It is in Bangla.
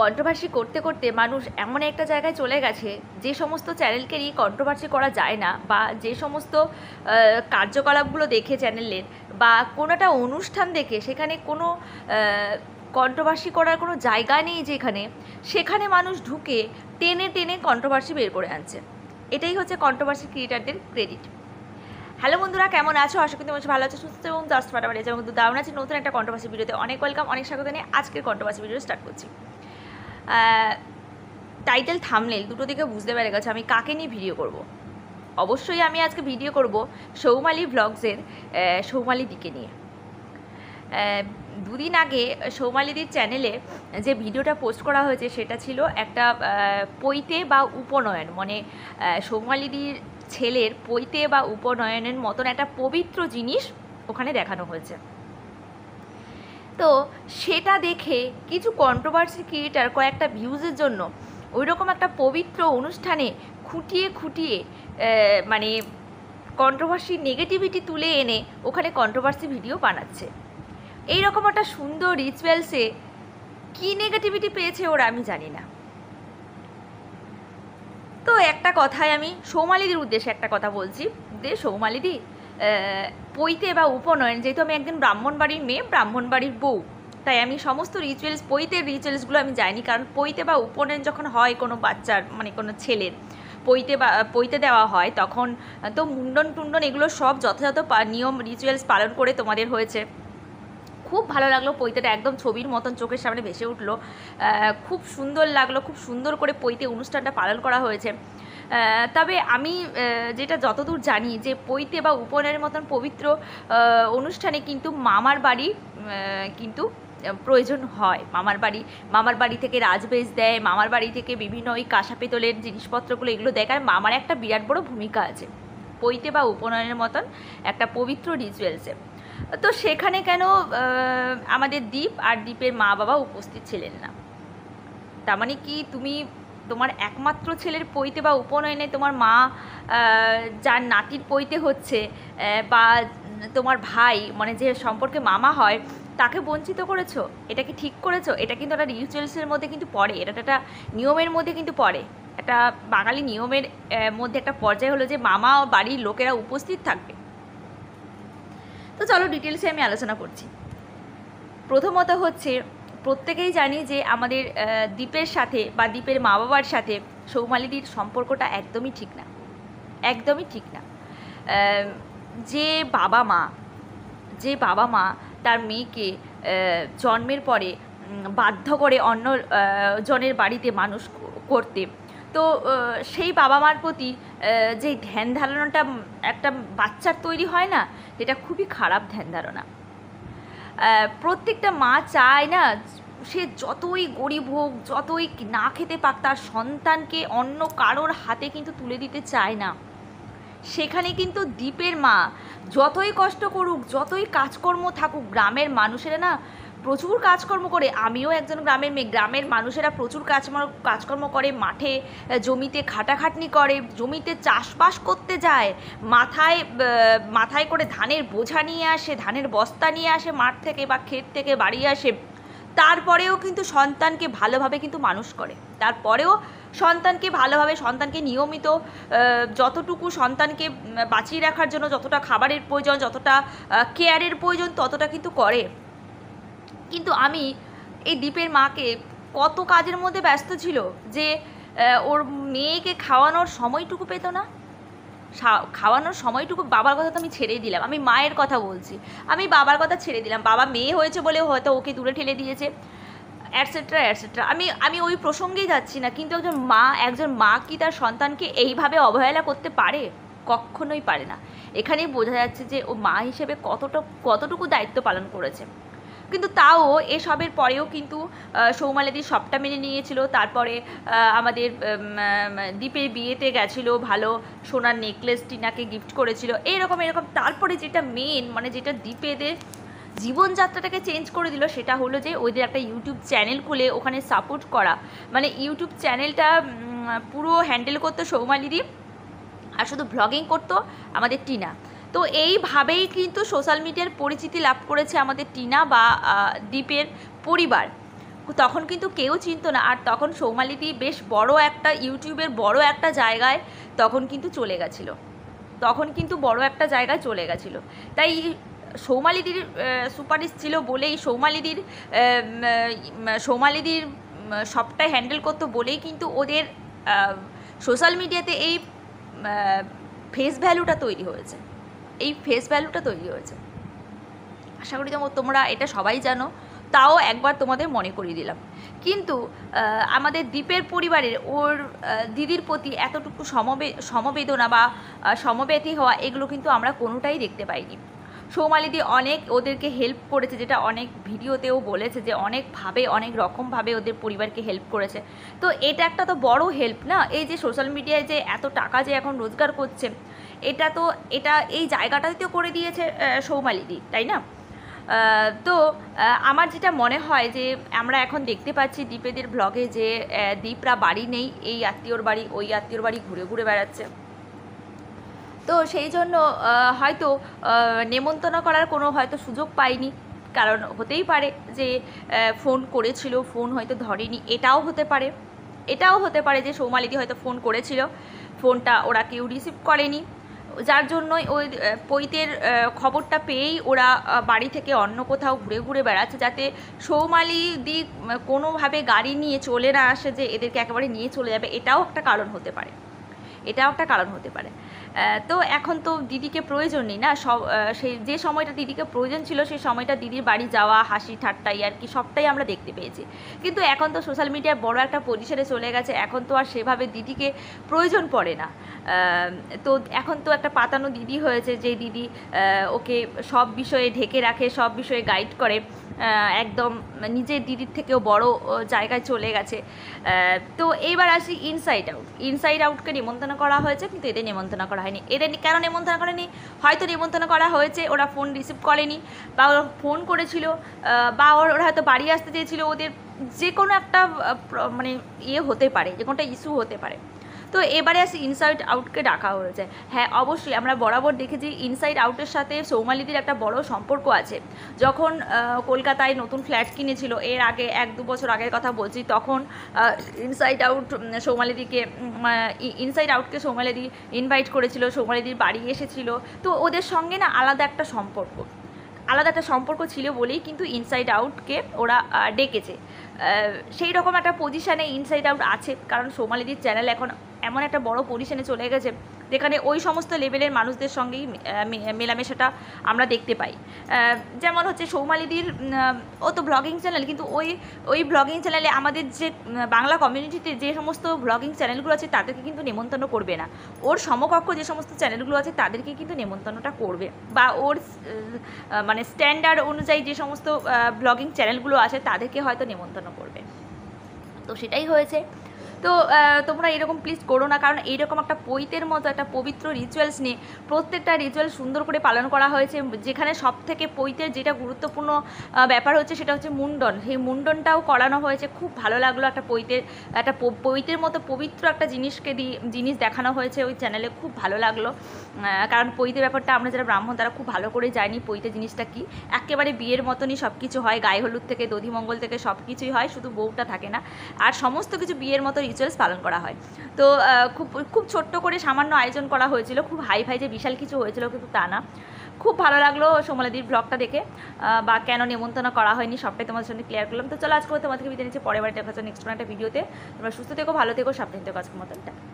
কন্ট্রোভার্সি করতে করতে মানুষ এমন একটা জায়গায় চলে গেছে যে সমস্ত চ্যানেলকেই কন্ট্রোভার্সি করা যায় না বা যে সমস্ত কার্যকলাপগুলো দেখে চ্যানেলের বা কোনোটা অনুষ্ঠান দেখে সেখানে কোনো কন্ট্রোভার্সি করার কোনো জায়গা নেই যেখানে সেখানে মানুষ ঢুকে টেনে টেনে কন্ট্রোভার্সি বের করে আনছে এটাই হচ্ছে কন্ট্রোভার্সি ক্রিয়েটারদের ক্রেডিট হ্যালো বন্ধুরা কেমন আছো আশা করি তোমার ভালো আছো সুস্থ এবং দশ পাটা বাড়ি যেমন এবং দারুণ আছে নতুন একটা কন্ট্রোভার্সি ভিডিওতে অনেক ওয়েলকাম অনেক স্বাগত নিয়ে আজকের কন্ট্রোভার্সি ভিডিও স্টার্ট করছি টাইটেল থামলে দুটো দিকে বুঝতে পেরে গেছে আমি কাকে নিয়ে ভিডিও করব। অবশ্যই আমি আজকে ভিডিও করব সৌমালি ব্লগসের সৌমালি দিকে নিয়ে দুদিন আগে সৌমালিদির চ্যানেলে যে ভিডিওটা পোস্ট করা হয়েছে সেটা ছিল একটা পৈতে বা উপনয়ন মানে সৌমালিদির ছেলের পৈতে বা উপনয়নের মতন একটা পবিত্র জিনিস ওখানে দেখানো হয়েছে তো সেটা দেখে কিছু কন্ট্রোভার্সি ক্রিয়েটার কয়েকটা ভিউজের জন্য ওই রকম একটা পবিত্র অনুষ্ঠানে খুঁটিয়ে খুঁটিয়ে মানে কন্ট্রোভার্সি নেগেটিভিটি তুলে এনে ওখানে কন্ট্রোভার্সি ভিডিও বানাচ্ছে এই রকম একটা সুন্দর রিচুয়ালসে কী নেগেটিভিটি পেয়েছে ওরা আমি জানি না তো একটা কথায় আমি সৌমালিদির উদ্দেশ্যে একটা কথা বলছি যে সৌমালিদি পইতে বা উপনয়ন যেহেতু আমি একদিন ব্রাহ্মণবাড়ির মেয়ে ব্রাহ্মণবাড়ির বউ তাই আমি সমস্ত রিচুয়ালস পইতে রিচুয়ালসগুলো আমি জানি কারণ পইতে বা উপনয়ন যখন হয় কোনো বাচ্চার মানে কোনো ছেলের পইতে বা পইতে দেওয়া হয় তখন তো মুন্ডন টুন্ডন এগুলো সব যথাযথ নিয়ম রিচুয়ালস পালন করে তোমাদের হয়েছে খুব ভালো লাগলো পৈতেটা একদম ছবির মতন চোখের সামনে ভেসে উঠলো খুব সুন্দর লাগলো খুব সুন্দর করে পৈতে অনুষ্ঠানটা পালন করা হয়েছে তবে আমি যেটা যতদূর জানি যে পৈতে বা উপনের মতন পবিত্র অনুষ্ঠানে কিন্তু মামার বাড়ি কিন্তু প্রয়োজন হয় মামার বাড়ি মামার বাড়ি থেকে রাজবেশ দেয় মামার বাড়ি থেকে বিভিন্ন ওই কাঁসা পেতলের জিনিসপত্রগুলো এগুলো দেয় কারণ মামার একটা বিরাট বড় ভূমিকা আছে পৈতে বা উপনয়নের মতন একটা পবিত্র রিচুয়ালসে তো সেখানে কেন আমাদের দ্বীপ আর দ্বীপের মা বাবা উপস্থিত ছিলেন না তার মানে কি তুমি তোমার একমাত্র ছেলের পৈতে বা উপনয়নে তোমার মা যার নাতির পৈতে হচ্ছে বা তোমার ভাই মানে যে সম্পর্কে মামা হয় তাকে বঞ্চিত করেছো এটা কি ঠিক করেছো এটা কিন্তু একটা রিচুয়ালসের মধ্যে কিন্তু পড়ে এটা একটা নিয়মের মধ্যে কিন্তু পড়ে একটা বাঙালি নিয়মের মধ্যে একটা পর্যায় হলো যে মামা ও বাড়ির লোকেরা উপস্থিত থাকবে তো চলো ডিটেলসে আমি আলোচনা করছি প্রথমত হচ্ছে প্রত্যেকেই জানি যে আমাদের দ্বীপের সাথে বা দ্বীপের মা বাবার সাথে সৌমালিদির সম্পর্কটা একদমই ঠিক না একদমই ঠিক না যে বাবা মা যে বাবা মা তার মেয়েকে জন্মের পরে বাধ্য করে অন্য জনের বাড়িতে মানুষ করতে তো সেই বাবা মার প্রতি যে ধ্যান ধারণাটা একটা বাচ্চার তৈরি হয় না এটা খুবই খারাপ ধ্যান ধারণা প্রত্যেকটা মা চায় না সে যতই গরিব হোক যতই না খেতে পাক তার সন্তানকে অন্য কারোর হাতে কিন্তু তুলে দিতে চায় না সেখানে কিন্তু দ্বীপের মা যতই কষ্ট করুক যতই কাজকর্ম থাকুক গ্রামের মানুষেরা না প্রচুর কাজকর্ম করে আমিও একজন গ্রামের মেয়ে গ্রামের মানুষেরা প্রচুর কাজ কাজকর্ম করে মাঠে জমিতে খাটাখাটনি করে জমিতে চাষবাস করতে যায় মাথায় মাথায় করে ধানের বোঝা নিয়ে আসে ধানের বস্তা নিয়ে আসে মাঠ থেকে বা ক্ষেত থেকে বাড়ি আসে তারপরেও কিন্তু সন্তানকে ভালোভাবে কিন্তু মানুষ করে তারপরেও সন্তানকে ভালোভাবে সন্তানকে নিয়মিত যতটুকু সন্তানকে বাঁচিয়ে রাখার জন্য যতটা খাবারের প্রয়োজন যতটা কেয়ারের প্রয়োজন ততটা কিন্তু করে কিন্তু আমি এই দীপের মাকে কত কাজের মধ্যে ব্যস্ত ছিল যে ওর মেয়েকে খাওয়ানোর সময়টুকু পেত না খাওয়ানোর সময়টুকু বাবার কথা তো আমি ছেড়েই দিলাম আমি মায়ের কথা বলছি আমি বাবার কথা ছেড়ে দিলাম বাবা মেয়ে হয়েছে বলে হয়তো ওকে দূরে ঠেলে দিয়েছে অ্যাটসেট্রা অ্যাটসেট্রা আমি আমি ওই প্রসঙ্গেই যাচ্ছি না কিন্তু একজন মা একজন মা কি তার সন্তানকে এইভাবে অবহেলা করতে পারে কখনোই পারে না এখানেই বোঝা যাচ্ছে যে ও মা হিসেবে কতটা কতটুকু দায়িত্ব পালন করেছে কিন্তু তাও এসবের পরেও কিন্তু সৌমালেদি সবটা মেনে নিয়েছিল তারপরে আমাদের দ্বীপের বিয়েতে গেছিলো ভালো সোনার নেকলেস টিনাকে গিফট করেছিল এরকম এরকম তারপরে যেটা মেন মানে যেটা দ্বীপেদের জীবনযাত্রাটাকে চেঞ্জ করে দিল সেটা হলো যে ওদের একটা ইউটিউব চ্যানেল খুলে ওখানে সাপোর্ট করা মানে ইউটিউব চ্যানেলটা পুরো হ্যান্ডেল করতো সৌমালিদি আর শুধু ভ্লগিং করতো আমাদের টিনা তো এইভাবেই কিন্তু সোশ্যাল মিডিয়ার পরিচিতি লাভ করেছে আমাদের টিনা বা দ্বীপের পরিবার তখন কিন্তু কেউ চিনত না আর তখন সৌমালিদি বেশ বড় একটা ইউটিউবের বড় একটা জায়গায় তখন কিন্তু চলে গেছিলো তখন কিন্তু বড় একটা জায়গায় চলে গেছিলো তাই সৌমালিদির সুপারিশ ছিল বলেই সৌমালিদির সৌমালিদির সবটাই হ্যান্ডেল করতো বলেই কিন্তু ওদের সোশ্যাল মিডিয়াতে এই ফেস ভ্যালুটা তৈরি হয়েছে এই ফেস ভ্যালুটা তৈরি হয়েছে আশা করি যেমন তোমরা এটা সবাই জানো তাও একবার তোমাদের মনে করিয়ে দিলাম কিন্তু আমাদের দ্বীপের পরিবারের ওর দিদির প্রতি এতটুকু সমবে সমবেদনা বা সমব্যথী হওয়া এগুলো কিন্তু আমরা কোনোটাই দেখতে পাইনি সৌমালিদি অনেক ওদেরকে হেল্প করেছে যেটা অনেক ভিডিওতেও বলেছে যে অনেকভাবে অনেক রকমভাবে ওদের পরিবারকে হেল্প করেছে তো এটা একটা তো বড় হেল্প না এই যে সোশ্যাল মিডিয়ায় যে এত টাকা যে এখন রোজগার করছে এটা তো এটা এই জায়গাটাই তো করে দিয়েছে সৌমালিদি তাই না তো আমার যেটা মনে হয় যে আমরা এখন দেখতে পাচ্ছি দ্বীপেদের ব্লগে যে দ্বীপরা বাড়ি নেই এই আত্মীয়র বাড়ি ওই আত্মীয়র বাড়ি ঘুরে ঘুরে বেড়াচ্ছে তো সেই জন্য হয়তো নেমন্তন্ন করার কোনো হয়তো সুযোগ পাইনি কারণ হতেই পারে যে ফোন করেছিল ফোন হয়তো ধরেনি এটাও হতে পারে এটাও হতে পারে যে সৌমালিদি হয়তো ফোন করেছিল ফোনটা ওরা কেউ রিসিভ করেনি যার জন্যই ওই পৈতের খবরটা পেয়েই ওরা বাড়ি থেকে অন্য কোথাও ঘুরে ঘুরে বেড়াচ্ছে যাতে সৌমালি দি কোনোভাবে গাড়ি নিয়ে চলে না আসে যে এদেরকে একেবারে নিয়ে চলে যাবে এটাও একটা কারণ হতে পারে এটাও একটা কারণ হতে পারে তো এখন তো দিদিকে প্রয়োজন নেই না সব সেই যে সময়টা দিদিকে প্রয়োজন ছিল সেই সময়টা দিদির বাড়ি যাওয়া হাসি ঠাট্টা আর কি সবটাই আমরা দেখতে পেয়েছি কিন্তু এখন তো সোশ্যাল মিডিয়া বড় একটা পজিশনে চলে গেছে এখন তো আর সেভাবে দিদিকে প্রয়োজন পড়ে না তো এখন তো একটা পাতানো দিদি হয়েছে যে দিদি ওকে সব বিষয়ে ঢেকে রাখে সব বিষয়ে গাইড করে একদম নিজের দিদির থেকেও বড় জায়গায় চলে গেছে তো এইবার আসি ইনসাইড আউট ইনসাইড আউটকে নিমন্ত্রণ করা হয়েছে কিন্তু এদের নিমন্ত্রণ করা হয়নি এদের কেন নিমন্ত্রণ করেনি হয়তো নিমন্ত্রণ করা হয়েছে ওরা ফোন রিসিভ করেনি বা ওরা ফোন করেছিল বা ওরা হয়তো বাড়ি আসতে চেয়েছিল ওদের যে কোনো একটা মানে ইয়ে হতে পারে যে কোনোটা ইস্যু হতে পারে তো এবারে আসি ইনসাইড আউটকে ডাকা হয়েছে হ্যাঁ অবশ্যই আমরা বরাবর দেখেছি ইনসাইড আউটের সাথে সৌমালিদির একটা বড় সম্পর্ক আছে যখন কলকাতায় নতুন ফ্ল্যাট কিনেছিল এর আগে এক দু বছর আগের কথা বলছি তখন ইনসাইড আউট সৌমালিদিকে ইনসাইড আউটকে সৌমালিদি ইনভাইট করেছিল সৌমালিদির বাড়ি এসেছিল তো ওদের সঙ্গে না আলাদা একটা সম্পর্ক আলাদা একটা সম্পর্ক ছিল বলেই কিন্তু ইনসাইড আউটকে ওরা ডেকেছে সেই রকম একটা পজিশানে ইনসাইড আউট আছে কারণ সোমালিদির চ্যানেল এখন এমন একটা বড় পজিশনে চলে গেছে যেখানে ওই সমস্ত লেভেলের মানুষদের সঙ্গেই মেলামেশাটা আমরা দেখতে পাই যেমন হচ্ছে সৌমালিদির ও তো ব্লগিং চ্যানেল কিন্তু ওই ওই ব্লগিং চ্যানেলে আমাদের যে বাংলা কমিউনিটিতে যে সমস্ত ব্লগিং চ্যানেলগুলো আছে তাদেরকে কিন্তু নেমন্তন্ন করবে না ওর সমকক্ষ যে সমস্ত চ্যানেলগুলো আছে তাদেরকে কিন্তু নেমন্তন্নটা করবে বা ওর মানে স্ট্যান্ডার্ড অনুযায়ী যে সমস্ত ব্লগিং চ্যানেলগুলো আছে তাদেরকে হয়তো নেমন্তন্ন করবে তো সেটাই হয়েছে তো তোমরা এরকম প্লিজ করো না কারণ এইরকম একটা পৈতের মতো একটা পবিত্র রিচুয়ালস নিয়ে প্রত্যেকটা রিচুয়াল সুন্দর করে পালন করা হয়েছে যেখানে সব থেকে পৈতের যেটা গুরুত্বপূর্ণ ব্যাপার হচ্ছে সেটা হচ্ছে মুন্ডন সেই মুন্ডনটাও করানো হয়েছে খুব ভালো লাগলো একটা পৈতের একটা পৈতের মতো পবিত্র একটা জিনিসকে দিয়ে জিনিস দেখানো হয়েছে ওই চ্যানেলে খুব ভালো লাগলো কারণ পৈতে ব্যাপারটা আমরা যারা ব্রাহ্মণ তারা খুব ভালো করে জানি পৈতে জিনিসটা কি একেবারে বিয়ের মতনই সব কিছু হয় গায়ে হলুদ থেকে দধিমঙ্গল থেকে সব কিছুই হয় শুধু বউটা থাকে না আর সমস্ত কিছু বিয়ের মতো রিচুয়ালস পালন করা হয় তো খুব খুব ছোট্ট করে সামান্য আয়োজন করা হয়েছিল খুব হাই ফাই যে বিশাল কিছু হয়েছিল কিন্তু তা না খুব ভালো লাগলো সোমালাদির ব্লগটা দেখে বা কেন নেমন্তন্ন করা হয়নি সবটাই তোমাদের সঙ্গে ক্লিয়ার করলাম তো চলো আজকে তোমাদেরকে বিদায় নিচ্ছে পরের বার দেখা নেক্সট একটা ভিডিওতে তোমরা সুস্থ থেকো ভালো থেকো সাবধান থেকো মতনটা